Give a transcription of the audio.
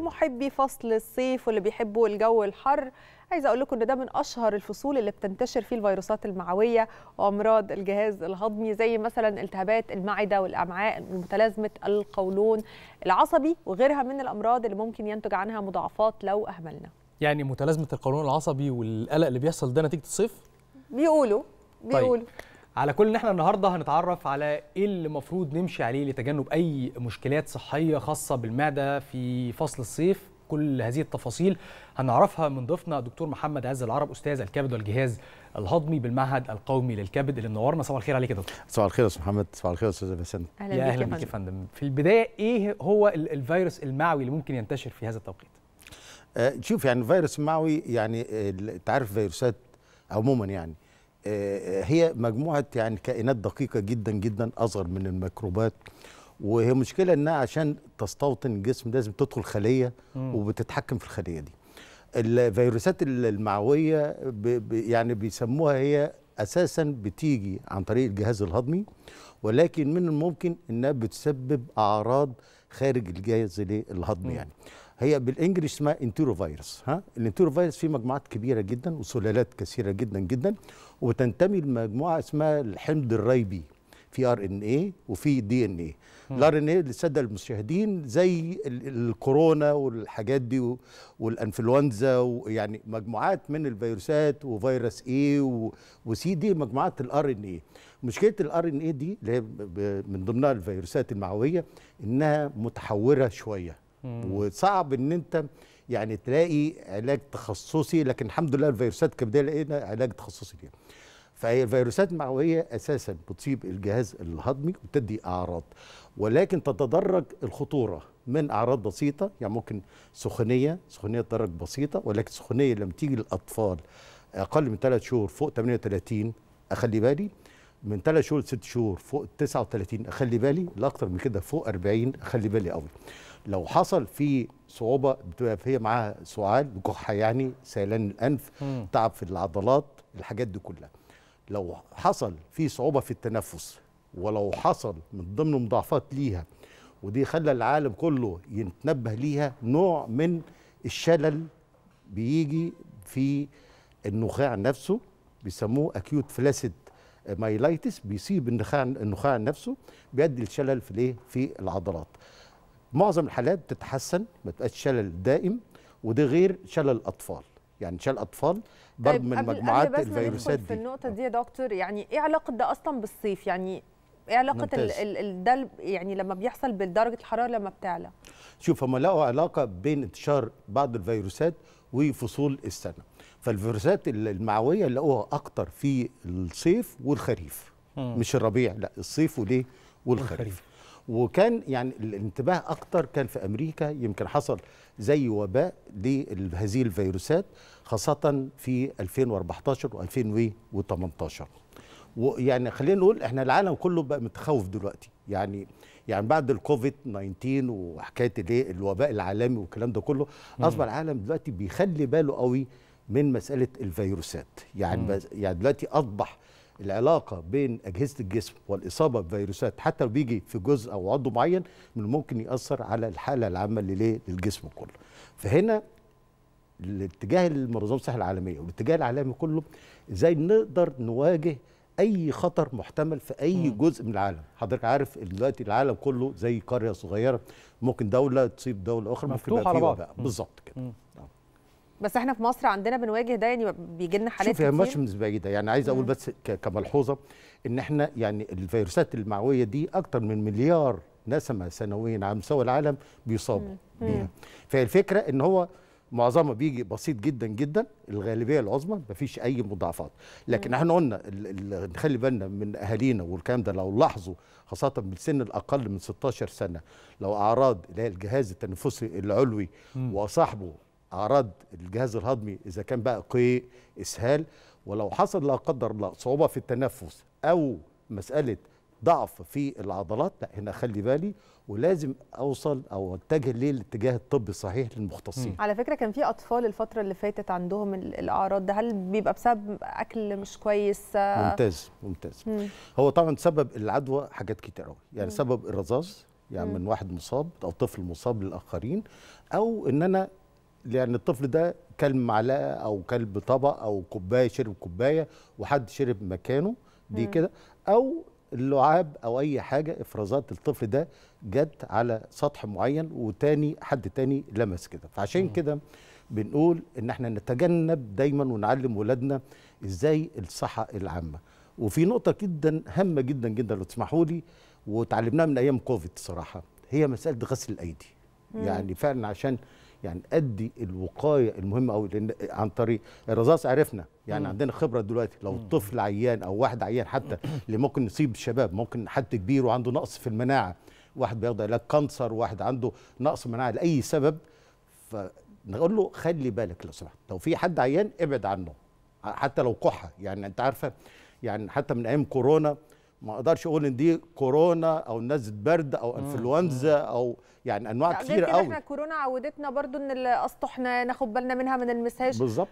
لمحبي فصل الصيف واللي بيحبوا الجو الحر عايزه اقول لكم ان ده من اشهر الفصول اللي بتنتشر فيه الفيروسات المعويه وامراض الجهاز الهضمي زي مثلا التهابات المعده والامعاء ومتلازمه القولون العصبي وغيرها من الامراض اللي ممكن ينتج عنها مضاعفات لو اهملنا يعني متلازمه القولون العصبي والقلق اللي بيحصل ده نتيجه الصيف بيقولوا طيب. بيقولوا طيب. على كل ان احنا النهارده هنتعرف على ايه اللي المفروض نمشي عليه لتجنب اي مشكلات صحيه خاصه بالمعده في فصل الصيف كل هذه التفاصيل هنعرفها من ضيفنا الدكتور محمد عز العرب استاذ الكبد والجهاز الهضمي بالمعهد القومي للكبد اللي منورنا صباح الخير عليك يا دكتور صباح الخير يا استاذ محمد صباح الخير يا استاذ باسم يا اهلا بك يا فندم في البدايه ايه هو الفيروس المعوي اللي ممكن ينتشر في هذا التوقيت آه، شوف يعني الفيروس المعوي يعني انت آه، عارف فيروسات عموما يعني هي مجموعه يعني كائنات دقيقه جدا جدا اصغر من الميكروبات وهي مشكله انها عشان تستوطن الجسم لازم تدخل خليه وبتتحكم في الخليه دي الفيروسات المعويه يعني بيسموها هي اساسا بتيجي عن طريق الجهاز الهضمي ولكن من الممكن انها بتسبب اعراض خارج الجهاز الهضمي يعني هي بالانجلش اسمها انتروفيروس ها الانتروفيروس فيه مجموعات كبيره جدا وسلالات كثيره جدا جدا وتنتمي لمجموعه اسمها الحمض الريبي في ار ان اي وفي دي ان اي الار ان اي للساده المشاهدين زي الكورونا والحاجات دي والانفلونزا ويعني مجموعات من الفيروسات وفيروس اي وسي دي مجموعات الار ان اي مشكله الار ان اي دي اللي هي من ضمنها الفيروسات المعويه انها متحوره شويه وصعب ان انت يعني تلاقي علاج تخصصي لكن الحمد لله الفيروسات الكبديه لقينا علاج تخصصي ليها فهي الفيروسات المعويه اساسا بتصيب الجهاز الهضمي وتدي اعراض ولكن تتدرج الخطوره من اعراض بسيطه يعني ممكن سخونيه سخونيه درجه بسيطه ولكن سخونيه لما تيجي للاطفال اقل من 3 شهور فوق 38 اخلي بالي من 3 شهور لست 6 شهور فوق 39 اخلي بالي الاكثر من كده فوق 40 اخلي بالي قوي لو حصل في صعوبه بتبقى هي معاها سعال بكحه يعني سيلان الانف تعب في العضلات الحاجات دي كلها لو حصل في صعوبة في التنفس ولو حصل من ضمن مضاعفات ليها ودي خلى العالم كله يتنبه ليها نوع من الشلل بيجي في النخاع نفسه بيسموه اكيوت فلاسيد مايلايتس بيصيب النخاع النخاع نفسه بيؤدي لشلل في الايه في العضلات معظم الحالات بتتحسن ما تبقاش شلل دائم وده غير شلل الاطفال يعني شال اطفال برضه طيب، من مجموعات الفيروسات دي في النقطه دي يا دكتور يعني ايه علاقه ده اصلا بالصيف يعني ايه علاقه ده يعني لما بيحصل بدرجه الحراره لما بتعلى شوف هم لقوا علاقه بين انتشار بعض الفيروسات وفصول السنه فالفيروسات المعويه لقوها اكتر في الصيف والخريف مش الربيع لا الصيف وليه والخريف وكان يعني الانتباه اكتر كان في امريكا يمكن حصل زي وباء لهذه الفيروسات خاصه في 2014 و2018 ويعني خلينا نقول احنا العالم كله بقى متخوف دلوقتي يعني يعني بعد الكوفيد 19 وحكايه الايه الوباء العالمي والكلام ده كله اصبح العالم دلوقتي بيخلي باله قوي من مساله الفيروسات يعني يعني دلوقتي اصبح العلاقه بين اجهزه الجسم والاصابه بفيروسات حتى لو بيجي في جزء او عضو معين من ممكن ياثر على الحاله العامه اللي للجسم كله فهنا الاتجاه المنظمه الصحه العالميه والاتجاه العالمي كله ازاي نقدر نواجه اي خطر محتمل في اي مم. جزء من العالم حضرتك عارف دلوقتي العالم كله زي قريه صغيره ممكن دوله تصيب دوله اخرى ممكن يبقى بعض بالظبط كده آه. بس احنا في مصر عندنا بنواجه ده يعني بيجي لنا حالات كتير مش بعيده يعني عايز اقول بس كملحوظه ان احنا يعني الفيروسات المعويه دي اكتر من مليار نسمه سنويا على مستوى العالم بيصابوا بيها فالفكره ان هو معظمها بيجي بسيط جدا جدا الغالبيه العظمى مفيش اي مضاعفات لكن احنا قلنا نخلي بالنا من اهالينا والكلام ده لو لاحظوا خاصه بالسن الاقل من 16 سنه لو اعراض اللي هي الجهاز التنفسي العلوي وصاحبه اعراض الجهاز الهضمي اذا كان بقى قيء اسهال ولو حصل لا قدر الله صعوبه في التنفس او مساله ضعف في العضلات لا هنا خلي بالي ولازم اوصل او اتجه ليه الاتجاه الطبي الصحيح للمختصين على فكره كان في اطفال الفتره اللي فاتت عندهم الاعراض ده هل بيبقى بسبب اكل مش كويس آه. ممتاز ممتاز مم. هو طبعا سبب العدوى حاجات كتير قوي يعني مم. سبب الرذاذ يعني مم. من واحد مصاب او طفل مصاب للاخرين او ان انا لان الطفل ده كلب معلقه او كلب طبق او كوبايه شرب كوبايه وحد شرب مكانه دي كده او اللعاب او اي حاجه افرازات الطفل ده جت على سطح معين وتاني حد تاني لمس كده فعشان كده بنقول ان احنا نتجنب دايما ونعلم ولادنا ازاي الصحه العامه وفي نقطه جدا هامه جدا جدا لو تسمحوا لي وتعلمناها من ايام كوفيد صراحه هي مساله غسل الايدي يعني فعلا عشان يعني ادي الوقايه المهمه قوي لان عن طريق الرصاص عرفنا يعني مم. عندنا خبره دلوقتي لو مم. طفل عيان او واحد عيان حتى اللي ممكن يصيب الشباب ممكن حد كبير وعنده نقص في المناعه واحد بياخد علاج كانسر واحد عنده نقص مناعه لاي سبب فنقول له خلي بالك لو سمحت لو في حد عيان ابعد عنه حتى لو كحه يعني انت عارفه يعني حتى من ايام كورونا ما اقدرش اقول ان دي كورونا او نزله برد او انفلونزا او يعني انواع كتير قوي احنا كورونا عودتنا برضو ان الاسطح ناخد بالنا منها ما نلمسهاش بالظبط